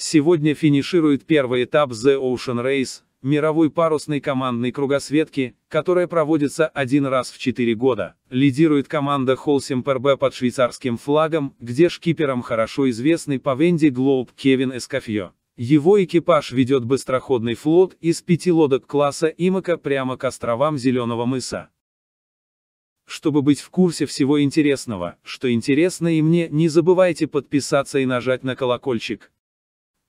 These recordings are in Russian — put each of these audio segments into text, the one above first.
Сегодня финиширует первый этап The Ocean Race, мировой парусной командной кругосветки, которая проводится один раз в четыре года. Лидирует команда Холсим ПРБ под швейцарским флагом, где шкипером хорошо известный по Венди Глоуб Кевин Эскофье. Его экипаж ведет быстроходный флот из пяти лодок класса Имака прямо к островам Зеленого мыса. Чтобы быть в курсе всего интересного, что интересно и мне, не забывайте подписаться и нажать на колокольчик.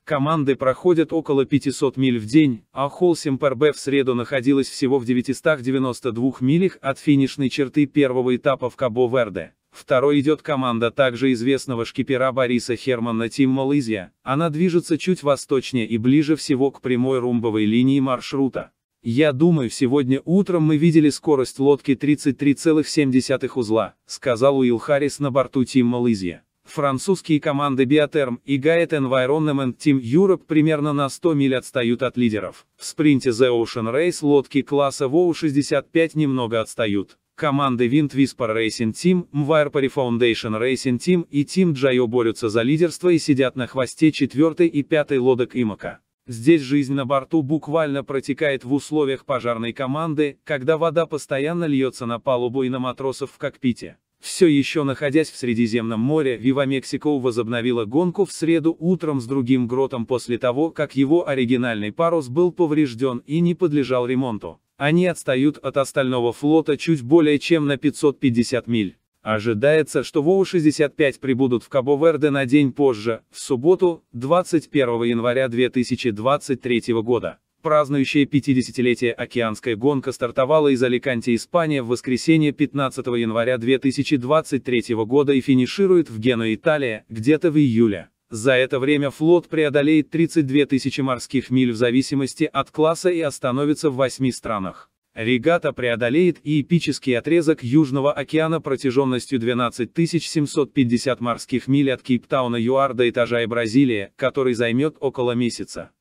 Команды проходят около 500 миль в день, а Холсим-Пербе в среду находилась всего в 992 милях от финишной черты первого этапа в Кабо-Верде. Второй идет команда также известного шкипера Бориса Хермана Тим Малызия. Она движется чуть восточнее и ближе всего к прямой румбовой линии маршрута. «Я думаю, сегодня утром мы видели скорость лодки 33,7 узла», — сказал Уилл Харрис на борту Тим Малызия. Французские команды Биотерм и Gaet Environment Team Europe примерно на 100 миль отстают от лидеров. В спринте The Ocean Race лодки класса vo 65 немного отстают. Команды Wind Whisper Racing Team, Mvirpary Foundation Racing Team и Team Джайо борются за лидерство и сидят на хвосте четвертой и пятой лодок Имака. Здесь жизнь на борту буквально протекает в условиях пожарной команды, когда вода постоянно льется на палубу и на матросов в кокпите. Все еще находясь в Средиземном море, Вива Мексико возобновила гонку в среду утром с другим гротом после того, как его оригинальный парус был поврежден и не подлежал ремонту. Они отстают от остального флота чуть более чем на 550 миль. Ожидается, что ВОУ-65 прибудут в Кабо-Верде на день позже, в субботу, 21 января 2023 года. Празднующая 50-летие океанская гонка стартовала из Аликанте, Испания в воскресенье 15 января 2023 года и финиширует в Гену, Италия, где-то в июле. За это время флот преодолеет 32 тысячи морских миль в зависимости от класса и остановится в восьми странах. Регата преодолеет и эпический отрезок Южного океана протяженностью 12 750 морских миль от Кейптауна ЮАР до этажа и Бразилии, который займет около месяца.